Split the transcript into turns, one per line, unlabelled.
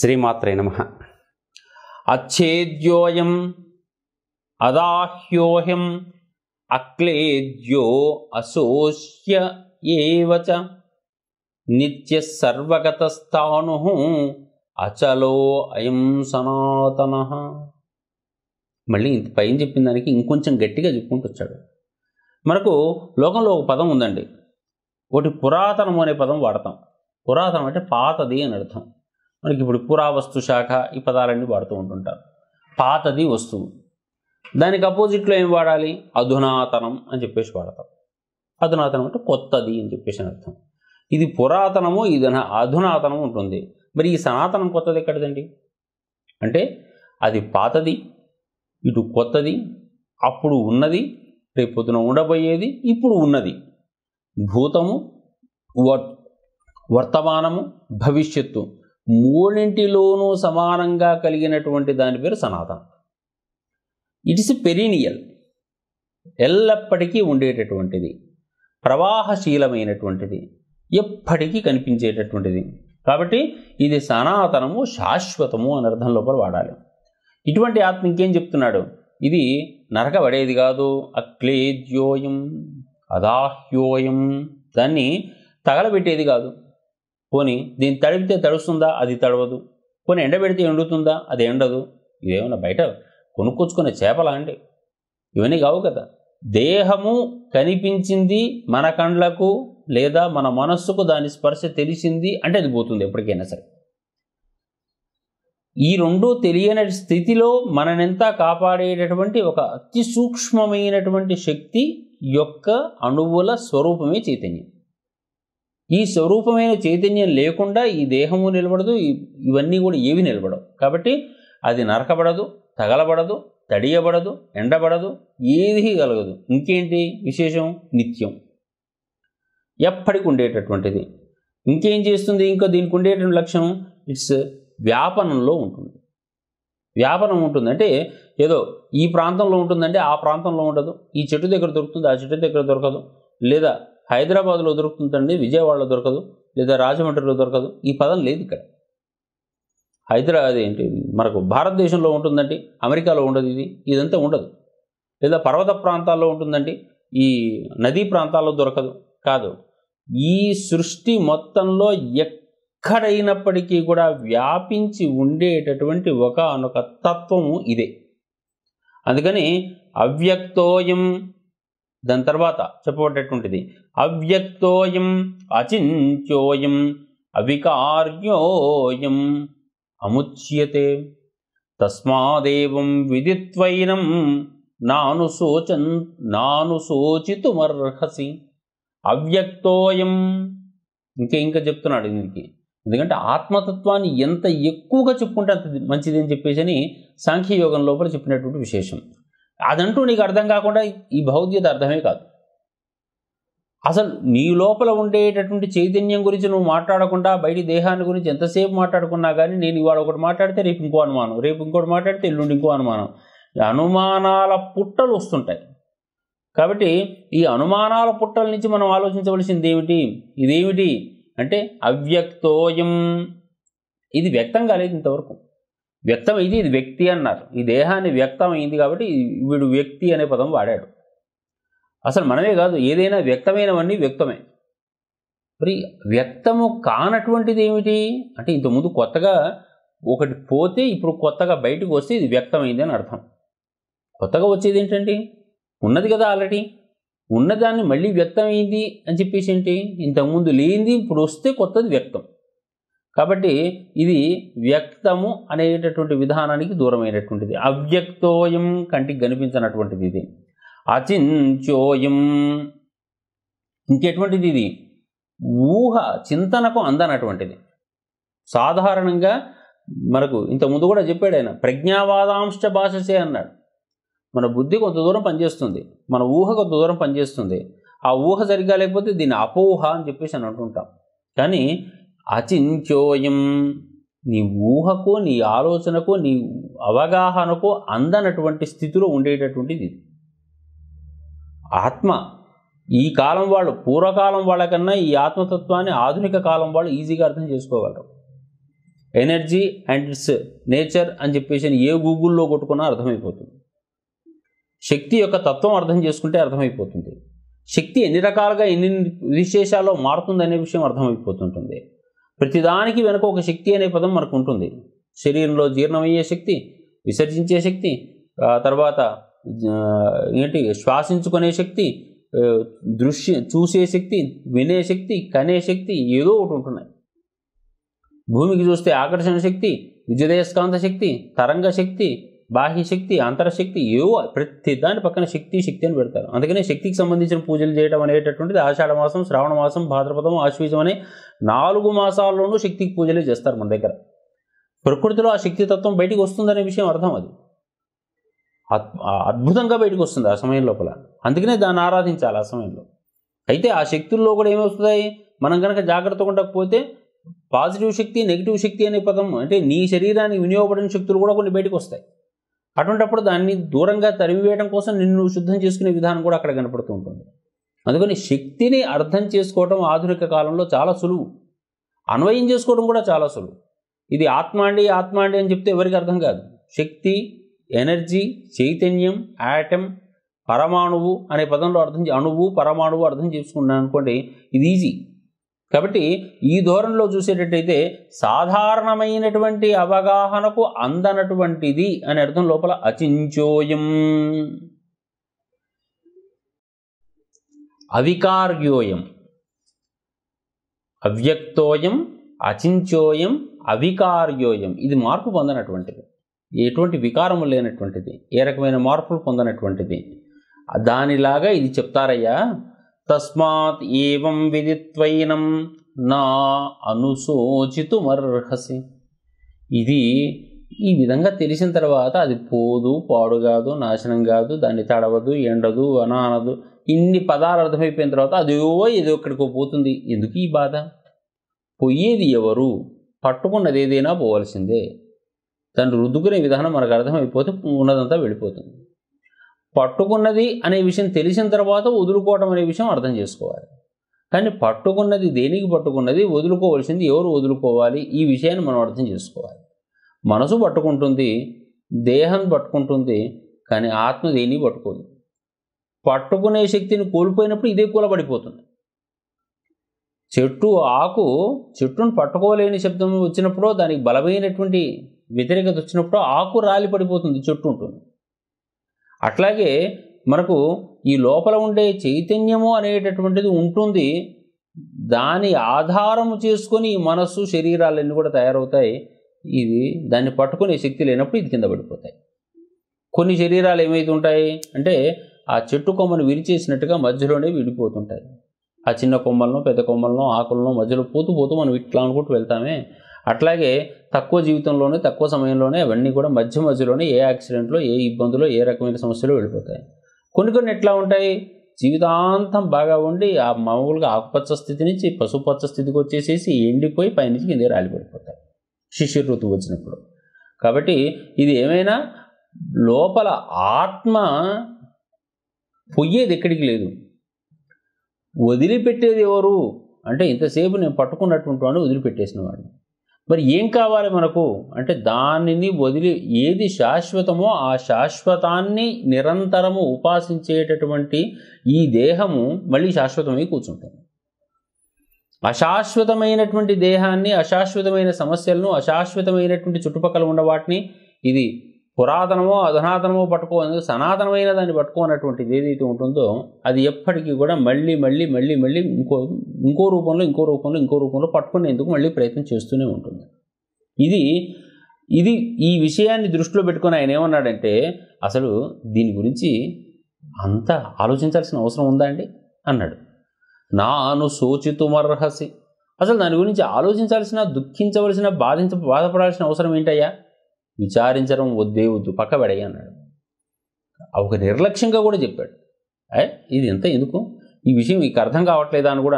శ్రీమాత్రే నమ అచ్చేద్యోయం అదాహ్యోహ్యం అక్లేద్యో అశోష్య ఏవచ నిత్య సర్వగతస్థాను అచలో అయం సనాతన మళ్ళీ పైన చెప్పిన దానికి ఇంకొంచెం గట్టిగా చెప్పుకుంటూ వచ్చాడు మనకు లోకంలో ఒక పదం ఉందండి ఒకటి పురాతనము అనే పదం వాడతాం పురాతనం అంటే పాతది అని అర్థం మనకి ఇప్పుడు పురావస్తు శాఖ ఈ పదాలన్నీ వాడుతూ ఉంటుంటారు పాతది వస్తువు దానికి అపోజిట్లో ఏం వాడాలి అధునాతనం అని చెప్పేసి వాడతాం అధునాతనం అంటే కొత్తది అని చెప్పేసి అర్థం ఇది పురాతనము ఇది అధునాతనం ఉంటుంది మరి ఈ సనాతనం కొత్తది ఎక్కడిదండి అంటే అది పాతది ఇటు కొత్తది అప్పుడు ఉన్నది రేపు పొద్దున ఉండబోయేది ఇప్పుడు ఉన్నది భూతము వర్తమానము భవిష్యత్తు మూడింటిలోనూ సమానంగా కలిగినటువంటి దాని పేరు సనాతనం ఇట్ ఇస్ పెరీనియల్ ఎల్లప్పటికీ ఉండేటటువంటిది ప్రవాహశీలమైనటువంటిది ఎప్పటికీ కనిపించేటటువంటిది కాబట్టి ఇది సనాతనము శాశ్వతము అని అర్థం లోపల వాడాలి ఇటువంటి ఆత్మ ఇంకేం చెప్తున్నాడు ఇది నరకబడేది కాదు అక్లేద్యోయం అదాహ్యోయం దాన్ని తగలబెట్టేది కాదు పోని దీన్ని తడిపితే తడుస్తుందా అది తడవదు పోనీ ఎండబెడితే ఎండుతుందా అది ఎండదు ఇదేమన్నా బయట కొనుక్కొచ్చుకునే చేపలా అండి ఇవన్నీ కావు కదా దేహము కనిపించింది మన కండ్లకు లేదా మన మనస్సుకు దాని స్పర్శ తెలిసింది అంటే అది పోతుంది ఎప్పటికైనా సరే ఈ రెండు తెలియని స్థితిలో మననెంతా కాపాడేటటువంటి ఒక అతి సూక్ష్మమైనటువంటి శక్తి యొక్క అణువుల స్వరూపమే చైతన్యం ఈ స్వరూపమైన చైతన్యం లేకుండా ఈ దేహము నిలబడదు ఇవన్నీ కూడా ఏవి నిలబడవు కాబట్టి అది నరకబడదు తగలబడదు తడియబడదు ఎండబడదు ఏది కలగదు ఇంకేంటి విశేషం నిత్యం ఎప్పటికి ఉండేటటువంటిది ఇంకేం చేస్తుంది ఇంకా దీనికి ఉండేటువంటి లక్షణం ఇట్స్ వ్యాపనంలో ఉంటుంది వ్యాపనం ఉంటుందంటే ఏదో ఈ ప్రాంతంలో ఉంటుందంటే ఆ ప్రాంతంలో ఉండదు ఈ చెట్టు దగ్గర దొరుకుతుంది ఆ చెట్టు దగ్గర దొరకదు లేదా హైదరాబాద్లో దొరుకుతుందండి విజయవాడలో దొరకదు లేదా రాజమండ్రిలో దొరకదు ఈ పదం లేదు ఇక్కడ హైదరాబాద్ ఏంటి మనకు భారతదేశంలో ఉంటుందండి అమెరికాలో ఉండదు ఇది ఇదంతా ఉండదు లేదా పర్వత ప్రాంతాల్లో ఉంటుందండి ఈ నదీ ప్రాంతాల్లో దొరకదు కాదు ఈ సృష్టి మొత్తంలో ఎక్కడైనప్పటికీ కూడా వ్యాపించి ఉండేటటువంటి ఒక అనొక తత్వము ఇదే అందుకని అవ్యక్తోయం దాని తర్వాత చెప్పబడేటువంటిది అవ్యక్తోయం అచింత్యోయం అవికార్యోయం అముచ్యతే తస్మాదేవం విదిత్వైనం నానుసూచన్ నానుసూచితుమర్హసి అవ్యక్తోయం ఇంకా ఇంకా చెప్తున్నాడు ఇందుకి ఎందుకంటే ఆత్మతత్వాన్ని ఎంత ఎక్కువగా చెప్పుకుంటే అంత మంచిది అని చెప్పేసి అని సాంఖ్యయోగం లోపల చెప్పినటువంటి విశేషం అదంటూ నీకు అర్థం కాకుండా ఈ భౌద్యత అర్థమే కాదు అసలు నీ లోపల ఉండేటటువంటి చైతన్యం గురించి నువ్వు మాట్లాడకుండా బయట దేహాన్ని గురించి ఎంతసేపు మాట్లాడుకున్నా కానీ నేను ఇవాళ ఒకటి మాట్లాడితే రేపు ఇంకో అనుమానం రేపు ఇంకోటి మాట్లాడితే ఎల్లుండి ఇంకో అనుమానం అనుమానాల పుట్టలు వస్తుంటాయి కాబట్టి ఈ అనుమానాల పుట్టల నుంచి మనం ఆలోచించవలసింది ఏమిటి ఇదేమిటి అంటే అవ్యక్తోయం ఇది వ్యక్తం కాలేదు ఇంతవరకు వ్యక్తమైంది ఇది వ్యక్తి అన్నారు ఈ దేహాన్ని వ్యక్తం అయింది కాబట్టి వీడు వ్యక్తి అనే పదం వాడాడు అసలు మనమే కాదు ఏదైనా వ్యక్తమైనవన్నీ వ్యక్తమే మరి వ్యక్తము కానటువంటిది ఏమిటి అంటే ఇంతకుముందు కొత్తగా ఒకటి పోతే ఇప్పుడు కొత్తగా బయటకు వస్తే ఇది వ్యక్తమైంది అని అర్థం కొత్తగా వచ్చేది ఏంటండి ఉన్నది కదా ఆల్రెడీ ఉన్నదాన్ని మళ్ళీ వ్యక్తమైంది అని చెప్పేసి ఏంటి ఇంతకుముందు లేనిది ఇప్పుడు వస్తే కొత్తది వ్యక్తం కాబట్టి ఇది వ్యక్తము అనేటటువంటి విధానానికి దూరమైనటువంటిది అవ్యక్తోయం కంటికి కనిపించినటువంటిది ఇది అచింత్యోయం ఇంకెటువంటిది ఇది ఊహ చింతనకు అందనటువంటిది సాధారణంగా మనకు ఇంతకుముందు కూడా చెప్పాడు ఆయన ప్రజ్ఞావాదాంశ భాషసే అన్నాడు మన బుద్ధి కొంత దూరం పనిచేస్తుంది మన ఊహ కొంత దూరం పనిచేస్తుంది ఆ ఊహ సరిగ్గా లేకపోతే దీని అపోహ అని చెప్పేసి అని అంటుంటాం కానీ అచింత్యోయం నీ ఊహకు నీ ఆలోచనకు నీ అవగాహనకు అందనటువంటి స్థితిలో ఉండేటటువంటిది ఇది ఆత్మ ఈ కాలం వాళ్ళు పూర్వకాలం వాళ్ళకన్నా ఈ ఆత్మతత్వాన్ని ఆధునిక కాలం వాళ్ళు ఈజీగా అర్థం చేసుకోగలరు ఎనర్జీ అండ్ ఇట్స్ నేచర్ అని చెప్పేసి ఏ గూగుల్లో కొట్టుకున్నా అర్థమైపోతుంది శక్తి యొక్క తత్వం అర్థం చేసుకుంటే అర్థమైపోతుంది శక్తి ఎన్ని రకాలుగా ఎన్ని విశేషాల్లో మారుతుందనే విషయం అర్థమైపోతుంటుంది ప్రతిదానికి వెనుక ఒక శక్తి అనే పదం మనకు ఉంటుంది శరీరంలో జీర్ణమయ్యే శక్తి విసర్జించే శక్తి తర్వాత ఏంటి శ్వాసించుకునే శక్తి దృశ్య చూసే శక్తి వినే శక్తి కనే శక్తి ఏదో ఒకటి ఉంటున్నాయి భూమికి చూస్తే ఆకర్షణ శక్తి విద్యుదయస్కాంత శక్తి తరంగ శక్తి బాహ్య శక్తి అంతరశక్తి ఏవో ప్రతి దాని పక్కన శక్తి శక్తి అని పెడతారు అందుకనే శక్తికి సంబంధించిన పూజలు చేయడం అనేటటువంటిది ఆషాఢ మాసం శ్రావణ మాసం భాద్రపదం ఆశ్వీజం అనే నాలుగు మాసాల్లోనూ శక్తికి పూజలు చేస్తారు మన దగ్గర ప్రకృతిలో ఆ శక్తి తత్వం బయటికి వస్తుందనే విషయం అర్థం అది అద్భుతంగా బయటకు వస్తుంది ఆ సమయం లోపల అందుకనే దాన్ని ఆరాధించాలి ఆ సమయంలో అయితే ఆ శక్తుల్లో కూడా ఏమొస్తాయి మనం కనుక జాగ్రత్తగా ఉండకపోతే పాజిటివ్ శక్తి నెగిటివ్ శక్తి అనే పదం అంటే నీ శరీరానికి వినియోగపడిన శక్తులు కూడా కొన్ని బయటకు వస్తాయి అటువంటప్పుడు దాన్ని దూరంగా తరిమివేయడం కోసం నిన్ను శుద్ధం చేసుకునే విధానం కూడా అక్కడ కనపడుతూ ఉంటుంది అందుకని శక్తిని అర్థం చేసుకోవడం ఆధునిక కాలంలో చాలా సులువు అన్వయం చేసుకోవడం కూడా చాలా సులువు ఇది ఆత్మాండి ఆత్మాండి అని చెప్తే ఎవరికి అర్థం కాదు శక్తి ఎనర్జీ చైతన్యం యాటమ్ పరమాణువు అనే పదంలో అర్థం అణువు పరమాణువు అర్థం చేసుకున్నాను అనుకోండి ఇది ఈజీ కాబట్టి ఈ ధోరణిలో చూసేటట్టయితే సాధారణమైనటువంటి అవగాహనకు అందనటువంటిది అనే అర్థం లోపల అచించోయం అవికార్యోయం అవ్యక్తోయం అచించోయం అవికార్యోయం ఇది మార్పు పొందనటువంటిది ఎటువంటి వికారము లేనటువంటిది ఏ రకమైన మార్పులు పొందనటువంటిది దానిలాగా ఇది చెప్తారయ్యా తస్మాత్ ఏవం విదిత్వైనం నా అనుశోచితుమర్హసి ఇది ఈ విధంగా తెలిసిన తర్వాత అది పోదు పాడు కాదు నాశనం కాదు దాన్ని తడవదు ఎండదు అనానదు ఇన్ని పదాలు అర్థమైపోయిన తర్వాత అదో ఏదో ఒక్కడికో పోతుంది ఎందుకు ఈ బాధ పోయేది ఎవరు పట్టుకున్నది ఏదైనా పోవలసిందే దాన్ని రుద్దుకునే విధానం మనకు అర్థమైపోతే ఉన్నదంతా వెళ్ళిపోతుంది పట్టుకున్నది అనే విషయం తెలిసిన తర్వాత వదులుకోవటం అనే విషయం అర్థం చేసుకోవాలి కానీ పట్టుకున్నది దేనికి పట్టుకున్నది వదులుకోవాల్సింది ఎవరు వదులుకోవాలి ఈ విషయాన్ని మనం అర్థం చేసుకోవాలి మనసు పట్టుకుంటుంది దేహం పట్టుకుంటుంది కానీ ఆత్మ దేని పట్టుకోదు పట్టుకునే శక్తిని కోల్పోయినప్పుడు ఇదే కూలబడిపోతుంది చెట్టు ఆకు చెట్టును పట్టుకోలేని శబ్దం వచ్చినప్పుడు దానికి బలమైనటువంటి వ్యతిరేకత వచ్చినప్పుడు ఆకు రాలి పడిపోతుంది చెట్టు ఉంటుంది అట్లాగే మనకు ఈ లోపల ఉండే చైతన్యము అనేటటువంటిది ఉంటుంది దాని ఆధారము చేసుకొని ఈ మనస్సు శరీరాలన్నీ కూడా తయారవుతాయి ఇది దాన్ని పట్టుకునే శక్తి లేనప్పుడు ఇది కింద పడిపోతాయి కొన్ని శరీరాలు ఏమైతే ఉంటాయి అంటే ఆ చెట్టు కొమ్మను విరిచేసినట్టుగా మధ్యలోనే విడిపోతుంటాయి ఆ చిన్న కొమ్మలను పెద్ద కొమ్మలను ఆకులను మధ్యలో పోతూ పోతూ మనం ఇట్లా అనుకుంటూ వెళ్తామే అట్లాగే తక్కువ జీవితంలోనే తక్కువ సమయంలోనే అవన్నీ కూడా మధ్య మధ్యలోనే ఏ యాక్సిడెంట్లో ఏ ఇబ్బందులు ఏ రకమైన సమస్యలు వెళ్ళిపోతాయి కొన్ని కొన్ని ఎట్లా ఉంటాయి జీవితాంతం బాగా ఉండి ఆ మామూలుగా ఆకుపచ్చ స్థితి నుంచి పశుపచ్చ స్థితికి వచ్చేసేసి ఎండిపోయి పైనుంచి కింద రాలిపడిపోతాయి శిష్యు ఋతువు వచ్చినప్పుడు కాబట్టి ఇది ఏమైనా లోపల ఆత్మ పొయ్యేది ఎక్కడికి లేదు వదిలిపెట్టేది ఎవరు అంటే ఇంతసేపు నేను పట్టుకున్నటువంటి వాడిని వదిలిపెట్టేసిన వాడిని మరి ఏం కావాలి మనకు అంటే దానిని వదిలి ఏది శాశ్వతమో ఆ శాశ్వతాన్ని నిరంతరము ఉపాసించేటటువంటి ఈ దేహము మళ్ళీ శాశ్వతమై కూర్చుంటుంది అశాశ్వతమైనటువంటి దేహాన్ని అశాశ్వతమైన సమస్యలను అశాశ్వతమైనటువంటి చుట్టుపక్కల ఉన్న వాటిని ఇది పురాతనమో అధునాతనమో పట్టుకోని సనాతనమైన దాన్ని పట్టుకోనటువంటిది ఏదైతే ఉంటుందో అది ఎప్పటికీ కూడా మళ్ళీ మళ్ళీ మళ్ళీ మళ్ళీ ఇంకో ఇంకో రూపంలో ఇంకో రూపంలో ఇంకో రూపంలో పట్టుకునేందుకు మళ్ళీ ప్రయత్నం చేస్తూనే ఉంటుంది ఇది ఇది ఈ విషయాన్ని దృష్టిలో పెట్టుకుని ఆయన ఏమన్నాడంటే అసలు దీని గురించి అంత ఆలోచించాల్సిన అవసరం ఉందా అండి అన్నాడు నాను సోచితుమర్హసి అసలు దాని గురించి ఆలోచించాల్సిన దుఃఖించవలసిన బాధించ బాధపడాల్సిన అవసరం ఏంటయ్యా విచారించడం వద్దేవద్దు పక్కబెడయ్య అన్నాడు ఒక నిర్లక్ష్యంగా కూడా చెప్పాడు ఇది ఎంత ఎందుకు ఈ విషయం మీకు అర్థం కావట్లేదా అని కూడా